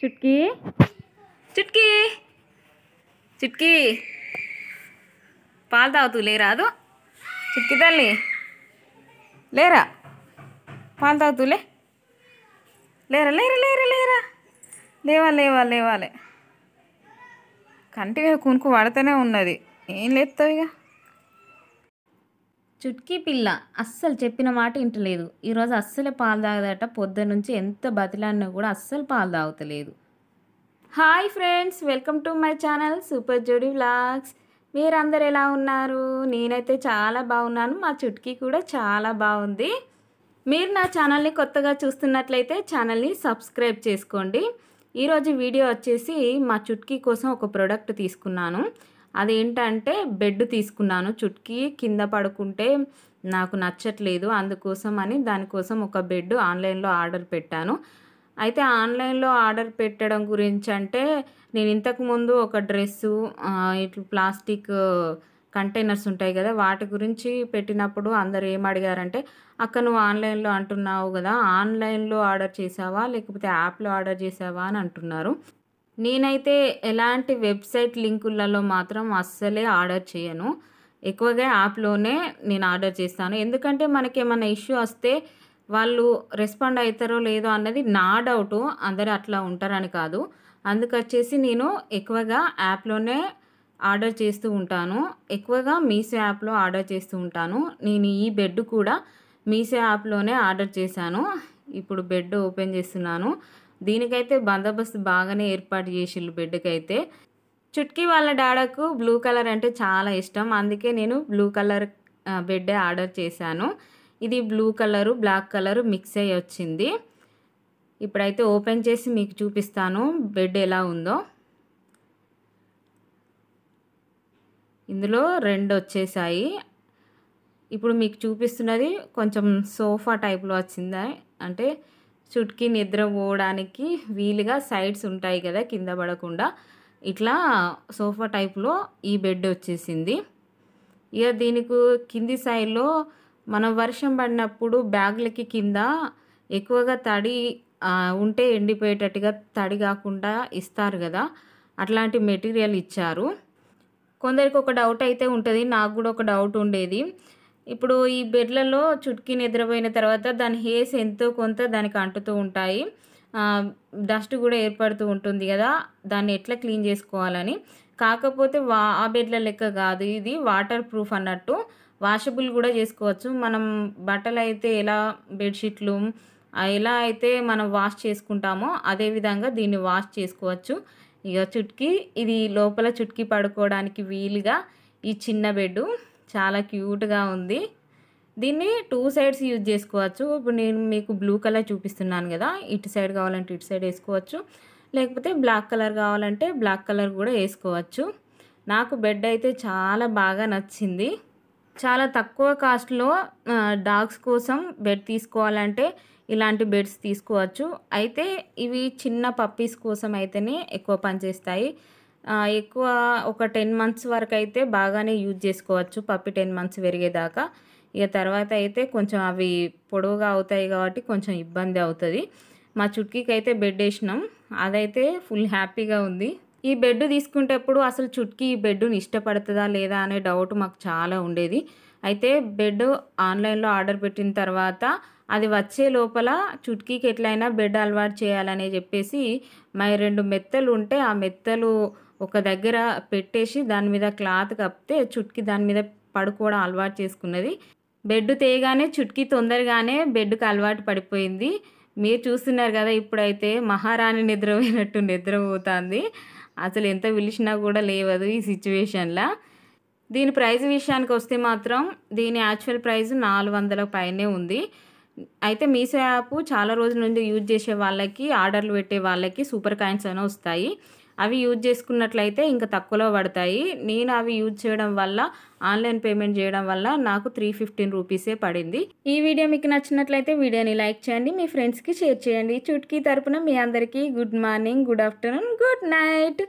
చుట్కీ చిట్కీ చిట్కీ పాలు తాగుతూ లేరాదు చుట్కీ తల్లి లేరా పాలు తాగుతూలే లేరా లేరా లేరా లేరా లేవా లేవా లేవాలే కంటి మీద కునుకు ఉన్నది ఏం లేపుతావు ఇక చుట్కీ పిల్ల అస్సలు చెప్పిన మాట ఇంటలేదు ఈరోజు అస్సలు పాలు తాగదట పొద్దు నుంచి ఎంత బతిలాడినా కూడా అస్సలు పాలు తాగుతలేదు hi friends welcome to my channel super Jodi vlogs మీరందరు ఎలా ఉన్నారు నేనైతే చాలా బాగున్నాను మా చుట్కీ కూడా చాలా బాగుంది మీరు నా ఛానల్ని కొత్తగా చూస్తున్నట్లయితే ఛానల్ని సబ్స్క్రైబ్ చేసుకోండి ఈరోజు వీడియో వచ్చేసి మా చుట్కీ కోసం ఒక ప్రోడక్ట్ తీసుకున్నాను అదేంటంటే బెడ్ తీసుకున్నాను చుట్కీ కింద పడుకుంటే నాకు నచ్చట్లేదు అందుకోసం అని దానికోసం ఒక బెడ్ ఆన్లైన్లో ఆర్డర్ పెట్టాను అయితే ఆన్లైన్లో ఆర్డర్ పెట్టడం గురించి అంటే నేను ఇంతకుముందు ఒక డ్రెస్సు ఇట్లా ప్లాస్టిక్ కంటైనర్స్ ఉంటాయి కదా వాటి గురించి పెట్టినప్పుడు అందరు ఏం అడిగారంటే అక్క నువ్వు ఆన్లైన్లో అంటున్నావు కదా ఆన్లైన్లో ఆర్డర్ చేసావా లేకపోతే యాప్లో ఆర్డర్ చేసావా అని అంటున్నారు నేనైతే ఎలాంటి వెబ్సైట్ లింకులలో మాత్రం అస్సలే ఆర్డర్ చేయను ఎక్కువగా యాప్లోనే నేను ఆర్డర్ చేస్తాను ఎందుకంటే మనకి ఏమైనా ఇష్యూ వస్తే వాళ్ళు రెస్పాండ్ అవుతారో లేదో అన్నది నా డౌట్ అందరూ అట్లా ఉంటారని కాదు అందుకొచ్చేసి నేను ఎక్కువగా యాప్లోనే ఆర్డర్ చేస్తూ ఉంటాను ఎక్కువగా మీసో యాప్లో ఆర్డర్ చేస్తూ ఉంటాను నేను ఈ బెడ్ కూడా మీసో యాప్లోనే ఆర్డర్ చేశాను ఇప్పుడు బెడ్ ఓపెన్ చేస్తున్నాను దీనికైతే బందోబస్తు బాగానే ఏర్పాటు చేసిండ్రు బిడ్డకైతే చుట్కీ వాళ్ళ డాడాకు బ్లూ కలర్ అంటే చాలా ఇష్టం అందుకే నేను బ్లూ కలర్ బెడ్ ఆర్డర్ చేశాను ఇది blue colour black colour mix అయ్యి వచ్చింది ఇప్పుడైతే ఓపెన్ చేసి మీకు చూపిస్తాను బెడ్ ఎలా ఉందో ఇందులో రెండు వచ్చేసాయి ఇప్పుడు మీకు చూపిస్తున్నది కొంచెం సోఫా టైప్లో వచ్చిందా అంటే చుట్కి పోవడానికి వీలుగా సైడ్స్ ఉంటాయి కదా కింద పడకుండా ఇట్లా సోఫా టైప్లో ఈ బెడ్ వచ్చేసింది ఇక దీనికి కింది సైడ్లో మనం వర్షం పడినప్పుడు బ్యాగ్లకి కింద ఎక్కువగా తడి ఉంటే ఎండిపోయేటట్టుగా తడి కాకుండా ఇస్తారు కదా అట్లాంటి మెటీరియల్ ఇచ్చారు కొందరికి ఒక డౌట్ అయితే ఉంటుంది నాకు కూడా ఒక డౌట్ ఉండేది ఇప్పుడు ఈ బెడ్లలో చుట్కీ నిద్రపోయిన తర్వాత దాని హేస్ ఎంతో కొంత దానికి అంటుతూ ఉంటాయి డస్ట్ కూడా ఏర్పడుతూ ఉంటుంది కదా దాన్ని ఎట్లా క్లీన్ చేసుకోవాలని కాకపోతే వా ఆ బెడ్ల లెక్క కాదు ఇది వాటర్ ప్రూఫ్ అన్నట్టు వాషబుల్ కూడా చేసుకోవచ్చు మనం బట్టలు అయితే ఎలా బెడ్షీట్లు ఎలా అయితే మనం వాష్ చేసుకుంటామో అదేవిధంగా దీన్ని వాష్ చేసుకోవచ్చు ఇక చుట్కీ ఇది లోపల చుట్కీ పడుకోవడానికి వీలుగా ఈ చిన్న బెడ్డు చాలా క్యూట్గా ఉంది దీన్ని టూ సైడ్స్ యూజ్ చేసుకోవచ్చు ఇప్పుడు నేను మీకు బ్లూ కలర్ చూపిస్తున్నాను కదా ఇటు సైడ్ కావాలంటే ఇటు సైడ్ వేసుకోవచ్చు లేకపోతే బ్లాక్ కలర్ కావాలంటే బ్లాక్ కలర్ కూడా వేసుకోవచ్చు నాకు బెడ్ అయితే చాలా బాగా నచ్చింది చాలా తక్కువ కాస్ట్లో డాగ్స్ కోసం బెడ్ తీసుకోవాలంటే ఇలాంటి బెడ్స్ తీసుకోవచ్చు అయితే ఇవి చిన్న పప్పీస్ కోసం అయితేనే ఎక్కువ పనిచేస్తాయి ఎక్కువ ఒక టెన్ మంత్స్ వరకు అయితే బాగానే యూజ్ చేసుకోవచ్చు పప్పి టెన్ మంత్స్ పెరిగేదాకా ఇక తర్వాత అయితే కొంచెం అవి పొడవుగా అవుతాయి కాబట్టి కొంచెం ఇబ్బంది అవుతుంది మా చుట్కీకి అయితే బెడ్ వేసినాం అదైతే ఫుల్ హ్యాపీగా ఉంది ఈ బెడ్ తీసుకునేటప్పుడు అసలు చుట్కీ ఈ బెడ్ని ఇష్టపడుతుందా లేదా అనే డౌట్ మాకు చాలా ఉండేది అయితే బెడ్ ఆన్లైన్లో ఆర్డర్ పెట్టిన తర్వాత అది వచ్చే లోపల చుట్కీకి ఎట్లయినా బెడ్ అలవాటు చేయాలని చెప్పేసి మా రెండు మెత్తలు ఉంటే ఆ మెత్తలు ఒక దగ్గర పెట్టేసి దాని మీద క్లాత్ కప్పితే చుట్కి దాని మీద పడుకోవడం అలవాటు చేసుకున్నది బెడ్ తేగానే చుట్కి తొందరగానే బెడ్కి అలవాటు పడిపోయింది మీరు చూస్తున్నారు కదా ఇప్పుడైతే మహారాణి నిద్రపోయినట్టు నిద్రపోతుంది అసలు ఎంత విలిచినా కూడా లేవదు ఈ సిచ్యువేషన్లో దీని ప్రైజ్ విషయానికి వస్తే మాత్రం దీని యాక్చువల్ ప్రైజ్ నాలుగు వందల పైనే ఉంది అయితే మీసో యాప్ చాలా రోజుల నుండి యూజ్ చేసే వాళ్ళకి ఆర్డర్లు పెట్టే వాళ్ళకి సూపర్ కాయిన్స్ అని వస్తాయి అవి యూజ్ చేసుకున్నట్లయితే ఇంకా తక్కువలో పడతాయి నేను అవి యూజ్ చేయడం వల్ల ఆన్లైన్ పేమెంట్ చేయడం వల్ల నాకు త్రీ ఫిఫ్టీన్ రూపీసే పడింది ఈ వీడియో మీకు నచ్చినట్లయితే వీడియోని లైక్ చేయండి మీ ఫ్రెండ్స్కి షేర్ చేయండి చుట్కీ తరపున మీ అందరికీ good morning good afternoon good night